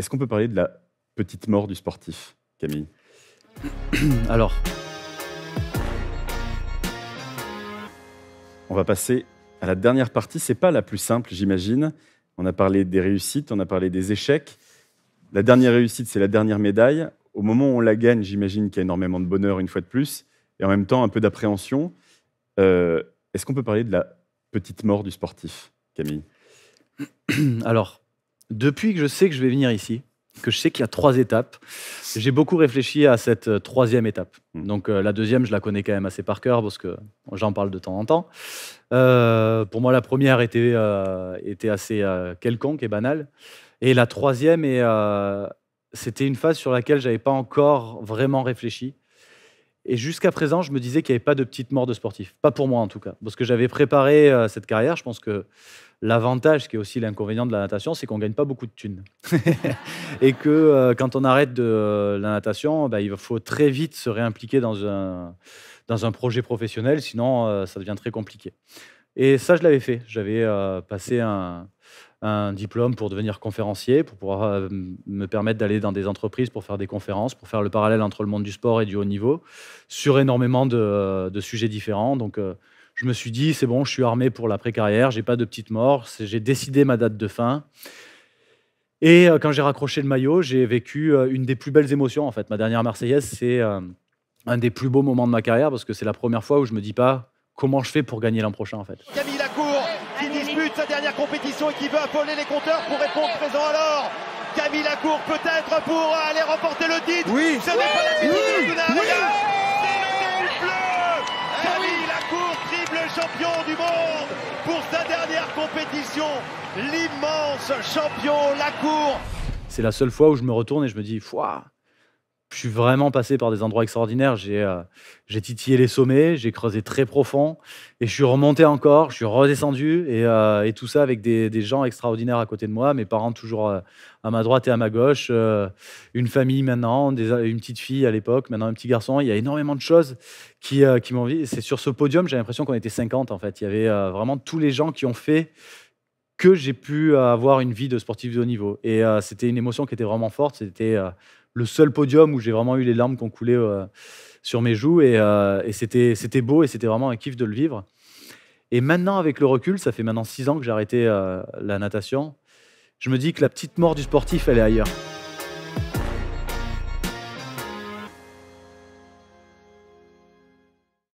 Est-ce qu'on peut parler de la petite mort du sportif, Camille Alors. On va passer à la dernière partie. C'est pas la plus simple, j'imagine. On a parlé des réussites, on a parlé des échecs. La dernière réussite, c'est la dernière médaille. Au moment où on la gagne, j'imagine qu'il y a énormément de bonheur une fois de plus, et en même temps un peu d'appréhension. Euh, est-ce qu'on peut parler de la petite mort du sportif, Camille Alors, depuis que je sais que je vais venir ici, que je sais qu'il y a trois étapes, j'ai beaucoup réfléchi à cette euh, troisième étape. Hmm. Donc euh, la deuxième, je la connais quand même assez par cœur parce que j'en parle de temps en temps. Euh, pour moi, la première était, était assez quelconque et banale. Et la troisième, c'était une phase sur laquelle j'avais pas encore vraiment réfléchi. Et jusqu'à présent, je me disais qu'il n'y avait pas de petite mort de sportif. Pas pour moi, en tout cas. Parce que j'avais préparé euh, cette carrière. Je pense que l'avantage, qui est aussi l'inconvénient de la natation, c'est qu'on ne gagne pas beaucoup de thunes. et que euh, quand on arrête de euh, la natation, bah, il faut très vite se réimpliquer dans un, dans un projet professionnel. Sinon, ça devient très compliqué. Et ça, je l'avais fait. J'avais passé un, un diplôme pour devenir conférencier, pour pouvoir euh, me permettre d'aller dans des entreprises pour faire des conférences, pour faire le parallèle entre le monde du sport et du haut niveau, sur énormément de, euh, sujets différents. Donc, euh, je me suis dit, c'est bon, je suis armé pour la précarrière, j'ai pas de petite mort, j'ai décidé ma date de fin. Et quand j'ai raccroché le maillot, j'ai vécu une des plus belles émotions. En fait, ma dernière Marseillaise, c'est un des plus beaux moments de ma carrière parce que c'est la première fois où je me dis pas comment je fais pour gagner l'an prochain. En fait sa dernière compétition et qui veut appeler les compteurs pour répondre présent alors. Camille Lacour peut-être pour aller remporter le titre. Oui. Camille Lacour triple champion du monde pour sa dernière compétition. L'immense champion Lacour. C'est la seule fois où je me retourne et je me dis, foi je suis vraiment passé par des endroits extraordinaires. Euh, j'ai titillé les sommets, j'ai creusé très profond et je suis remonté encore, je suis redescendu et, euh, tout ça avec des, gens extraordinaires à côté de moi. Mes parents toujours euh, à ma droite et à ma gauche, une famille maintenant, une petite fille à l'époque, maintenant un petit garçon. Il y a énormément de choses qui, m'ont C'est sur ce podium, j'ai l'impression qu'on était 50 en fait. Il y avait vraiment tous les gens qui ont fait que j'ai pu euh, avoir une vie de sportif de haut niveau. Et euh, c'était une émotion qui était vraiment forte. C'était euh, le seul podium où j'ai vraiment eu les larmes qui ont coulé sur mes joues. Et, et c'était, c'était beau et c'était vraiment un kiff de le vivre. Et maintenant, avec le recul, ça fait maintenant six ans que j'ai arrêté la natation. Je me dis que la petite mort du sportif, elle est ailleurs.